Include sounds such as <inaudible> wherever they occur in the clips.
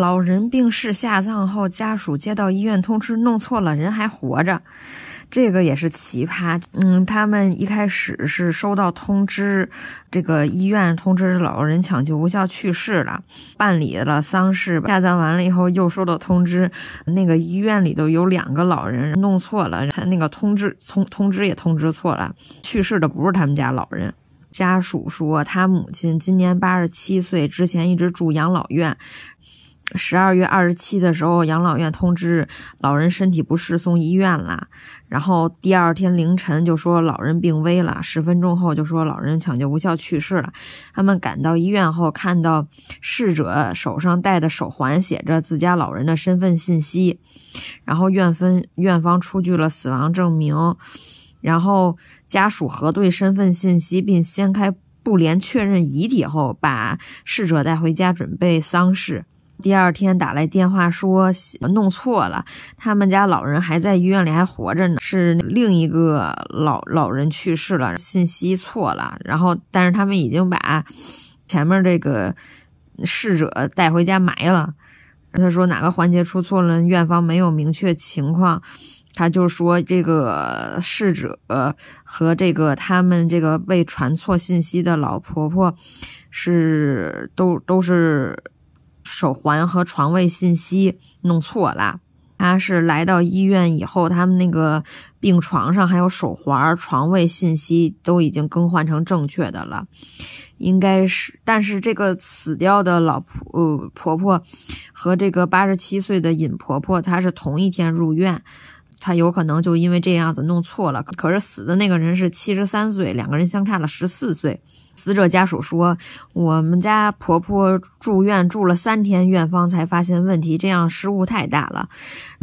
老人病逝下葬后，家属接到医院通知，弄错了，人还活着，这个也是奇葩。嗯，他们一开始是收到通知，这个医院通知老人抢救无效去世了，办理了丧事，下葬完了以后又收到通知，那个医院里头有两个老人弄错了，他那个通知通通知也通知错了，去世的不是他们家老人。家属说，他母亲今年八十七岁，之前一直住养老院。十二月二十七的时候，养老院通知老人身体不适送医院啦。然后第二天凌晨就说老人病危了，十分钟后就说老人抢救无效去世了。他们赶到医院后，看到逝者手上戴的手环写着自家老人的身份信息，然后院分院方出具了死亡证明，然后家属核对身份信息并掀开布帘确认遗体后，把逝者带回家准备丧事。第二天打来电话说弄错了，他们家老人还在医院里还活着呢，是另一个老老人去世了，信息错了。然后，但是他们已经把前面这个逝者带回家埋了。他说哪个环节出错了？院方没有明确情况。他就说这个逝者和这个他们这个被传错信息的老婆婆是都都是。手环和床位信息弄错了。他是来到医院以后，他们那个病床上还有手环、床位信息都已经更换成正确的了。应该是，但是这个死掉的老婆呃婆婆和这个八十七岁的尹婆婆，她是同一天入院。他有可能就因为这样子弄错了，可是死的那个人是七十三岁，两个人相差了十四岁。死者家属说：“我们家婆婆住院住了三天，院方才发现问题，这样失误太大了。”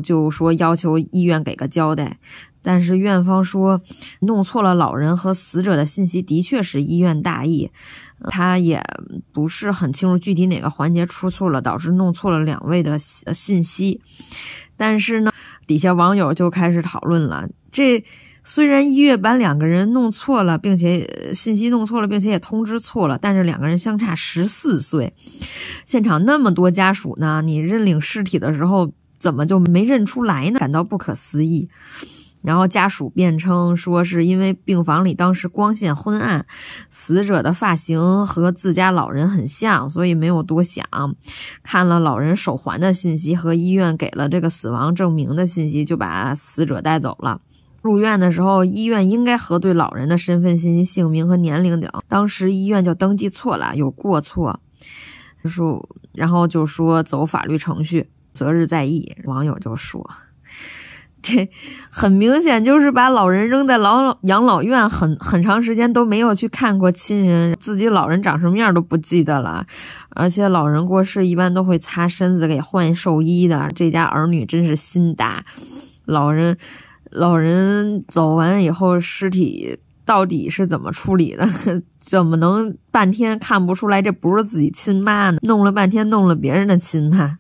就说要求医院给个交代。但是院方说，弄错了老人和死者的信息，的确是医院大意。他也不是很清楚具体哪个环节出错了，导致弄错了两位的信息。但是呢？底下网友就开始讨论了。这虽然一月把两个人弄错了，并且信息弄错了，并且也通知错了，但是两个人相差十四岁，现场那么多家属呢，你认领尸体的时候怎么就没认出来呢？感到不可思议。然后家属辩称说，是因为病房里当时光线昏暗，死者的发型和自家老人很像，所以没有多想。看了老人手环的信息和医院给了这个死亡证明的信息，就把死者带走了。入院的时候，医院应该核对老人的身份信息、姓名和年龄等，当时医院就登记错了，有过错。说，然后就说走法律程序，择日再议。网友就说。这 <laughs> 很明显就是把老人扔在老养老院，很很长时间都没有去看过亲人，自己老人长什么样都不记得了。而且老人过世一般都会擦身子给换寿衣的，这家儿女真是心大。老人老人走完以后，尸体到底是怎么处理的？<laughs> 怎么能半天看不出来这不是自己亲妈呢？弄了半天弄了别人的亲妈。